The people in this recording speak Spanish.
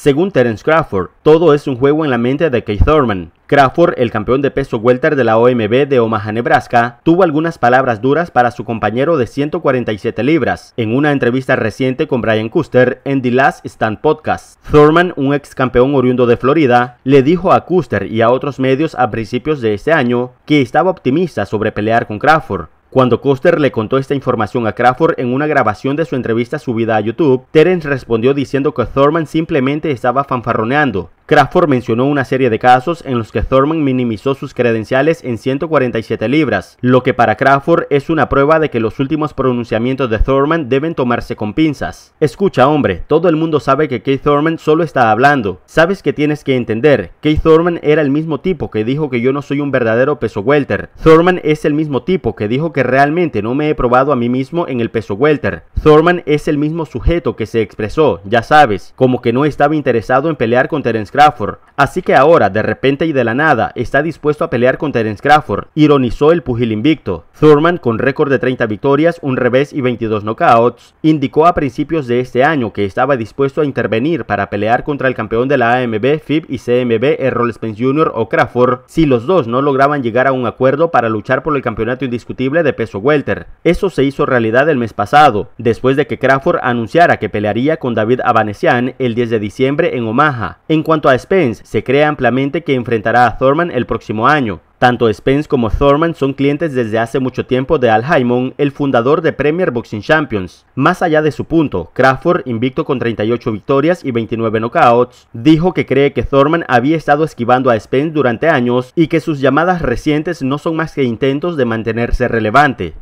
Según Terence Crawford, todo es un juego en la mente de Keith Thurman. Crawford, el campeón de peso welter de la OMB de Omaha, Nebraska, tuvo algunas palabras duras para su compañero de 147 libras en una entrevista reciente con Brian Custer en The Last Stand Podcast. Thurman, un ex campeón oriundo de Florida, le dijo a Custer y a otros medios a principios de este año que estaba optimista sobre pelear con Crawford, cuando Coster le contó esta información a Crawford en una grabación de su entrevista subida a YouTube, Terence respondió diciendo que Thorman simplemente estaba fanfarroneando, Crawford mencionó una serie de casos en los que Thurman minimizó sus credenciales en 147 libras, lo que para Crawford es una prueba de que los últimos pronunciamientos de Thurman deben tomarse con pinzas. Escucha hombre, todo el mundo sabe que Keith Thurman solo está hablando. Sabes que tienes que entender, Keith Thurman era el mismo tipo que dijo que yo no soy un verdadero peso welter. Thurman es el mismo tipo que dijo que realmente no me he probado a mí mismo en el peso welter. Thurman es el mismo sujeto que se expresó, ya sabes, como que no estaba interesado en pelear con Terence Crawford. Así que ahora, de repente y de la nada, está dispuesto a pelear con Terence Crawford, ironizó el pugil invicto. Thurman, con récord de 30 victorias, un revés y 22 knockouts, indicó a principios de este año que estaba dispuesto a intervenir para pelear contra el campeón de la AMB, FIB y CMB, Errol Spence Jr. o Crawford, si los dos no lograban llegar a un acuerdo para luchar por el campeonato indiscutible de peso welter. Eso se hizo realidad el mes pasado, después de que Crawford anunciara que pelearía con David Abanesian el 10 de diciembre en Omaha. En cuanto a Spence, se cree ampliamente que enfrentará a Thorman el próximo año. Tanto Spence como Thorman son clientes desde hace mucho tiempo de Al Haymon, el fundador de Premier Boxing Champions. Más allá de su punto, Crawford, invicto con 38 victorias y 29 knockouts, dijo que cree que Thorman había estado esquivando a Spence durante años y que sus llamadas recientes no son más que intentos de mantenerse relevante.